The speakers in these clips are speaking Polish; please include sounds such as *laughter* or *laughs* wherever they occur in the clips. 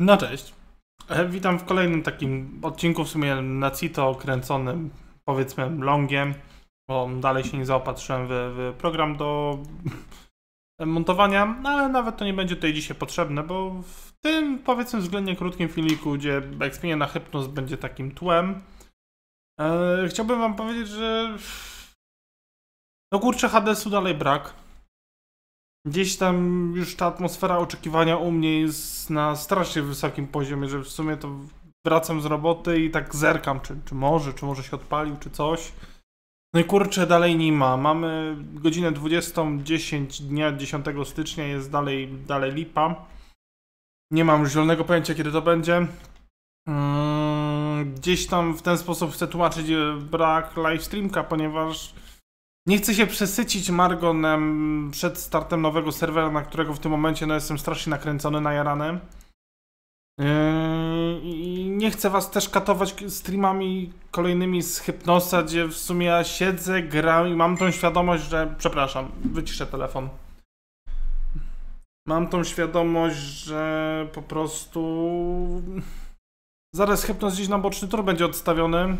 No cześć. E, witam w kolejnym takim odcinku w sumie na CITO kręconym powiedzmy longiem, bo dalej się nie zaopatrzyłem w, w program do *laughs* montowania, no ale nawet to nie będzie tutaj dzisiaj potrzebne, bo w tym powiedzmy względnie krótkim filmiku, gdzie Expinia na Hypnos będzie takim tłem, e, chciałbym wam powiedzieć, że no kurczę, Hadesu dalej brak. Gdzieś tam już ta atmosfera oczekiwania u mnie jest na strasznie wysokim poziomie, że w sumie to wracam z roboty i tak zerkam, czy, czy może, czy może się odpalił, czy coś. No i kurczę, dalej nie ma. Mamy godzinę 20.10 dnia 10 stycznia, jest dalej, dalej lipa. Nie mam już zielonego pojęcia, kiedy to będzie. Mm, gdzieś tam w ten sposób chcę tłumaczyć e, brak livestreamka, ponieważ nie chcę się przesycić Margonem przed startem nowego serwera, na którego w tym momencie no, jestem strasznie nakręcony, najarany. Yy, I nie chcę was też katować streamami kolejnymi z Hypnosa, gdzie w sumie ja siedzę, gram i mam tą świadomość, że... Przepraszam, wyciszę telefon. Mam tą świadomość, że po prostu... Zaraz Hypnos gdzieś na boczny tor będzie odstawiony.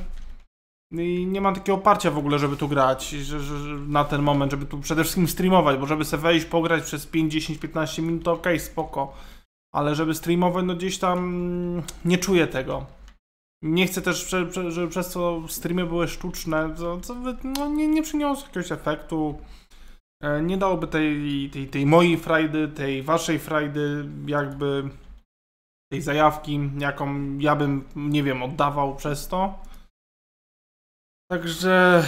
No I nie mam takiego oparcia w ogóle, żeby tu grać że, że, na ten moment, żeby tu przede wszystkim streamować, bo żeby se wejść, pograć przez 5, 10, 15 minut, to okej, okay, spoko. Ale żeby streamować, no gdzieś tam nie czuję tego. Nie chcę też, żeby przez to streamy były sztuczne, co, co no, nie, nie przyniosło jakiegoś efektu. E, nie dałoby tej, tej, tej mojej frajdy, tej waszej frajdy, jakby tej zajawki, jaką ja bym, nie wiem, oddawał przez to. Także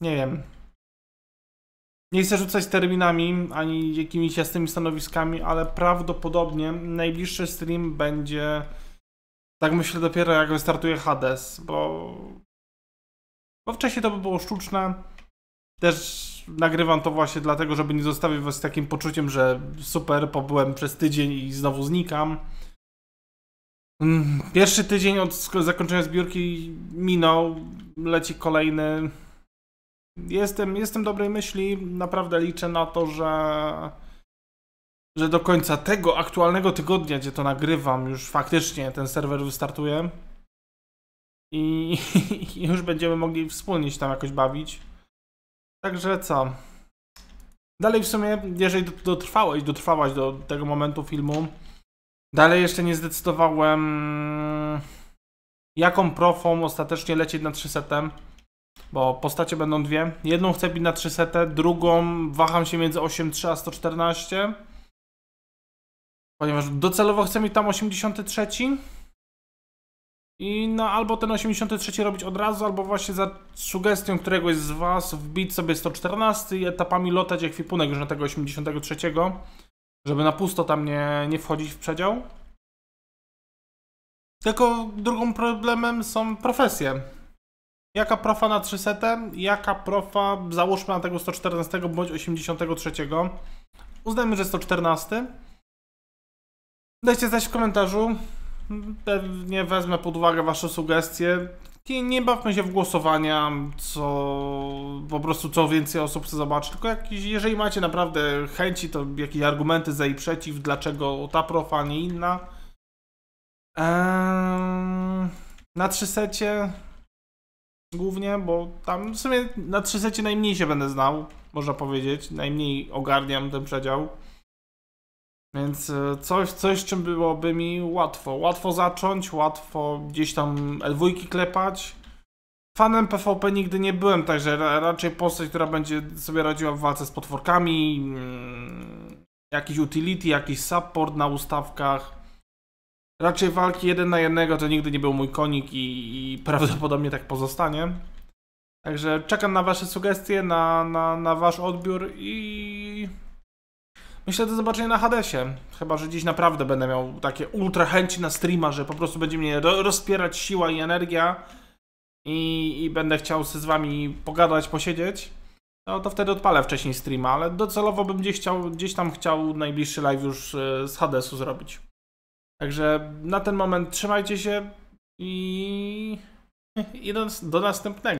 nie wiem. Nie chcę rzucać terminami ani jakimiś jasnymi stanowiskami, ale prawdopodobnie najbliższy stream będzie. Tak myślę dopiero jak wystartuje Hades, bo. Bo wcześniej to by było sztuczne. Też nagrywam to właśnie dlatego, żeby nie zostawić was z takim poczuciem, że super, pobyłem przez tydzień i znowu znikam. Mm, pierwszy tydzień od zakończenia zbiórki minął, leci kolejny. Jestem, jestem dobrej myśli, naprawdę liczę na to, że, że do końca tego aktualnego tygodnia, gdzie to nagrywam, już faktycznie ten serwer wystartuje i, *laughs* i już będziemy mogli wspólnie się tam jakoś bawić. Także co? Dalej w sumie, jeżeli dotrwałeś, dotrwałaś do tego momentu filmu, Dalej jeszcze nie zdecydowałem, jaką profą ostatecznie lecieć na 300, bo postacie będą dwie. Jedną chcę bić na 300, drugą waham się między 8.3 a 114, ponieważ docelowo chcę mieć tam 83. I no, albo ten 83 robić od razu, albo właśnie za sugestią któregoś z Was wbić sobie 114 i etapami lotać jak ekwipunek już na tego 83. Żeby na pusto tam nie, nie wchodzić w przedział. Tylko drugim problemem są profesje. Jaka profa na 300? Jaka profa, załóżmy na tego 114 bądź 83? Uznajmy, że 114. Dajcie znać w komentarzu. Pewnie wezmę pod uwagę Wasze sugestie nie, nie bawmy się w głosowania, co po prostu co więcej osób chce zobaczyć, tylko jak jeżeli macie naprawdę chęci, to jakieś argumenty za i przeciw, dlaczego ta profa, a nie inna. Eee, na 300 głównie, bo tam w sumie na 300 najmniej się będę znał, można powiedzieć, najmniej ogarniam ten przedział. Więc e, coś, coś czym byłoby mi łatwo. Łatwo zacząć, łatwo gdzieś tam L2 klepać. Fanem PvP nigdy nie byłem, także raczej postać, która będzie sobie radziła w walce z potworkami, mm, jakiś utility, jakiś support na ustawkach. Raczej walki jeden na jednego to nigdy nie był mój konik i, i prawdopodobnie tak pozostanie. Także czekam na Wasze sugestie, na, na, na Wasz odbiór i Myślę do zobaczenia na Hadesie. Chyba, że dziś naprawdę będę miał takie ultra chęci na streama, że po prostu będzie mnie rozpierać siła i energia i, i będę chciał z wami pogadać, posiedzieć. No to wtedy odpalę wcześniej streama, ale docelowo bym gdzieś, chciał, gdzieś tam chciał najbliższy live już e, z Hadesu zrobić. Także na ten moment trzymajcie się i, *laughs* i do, do następnego.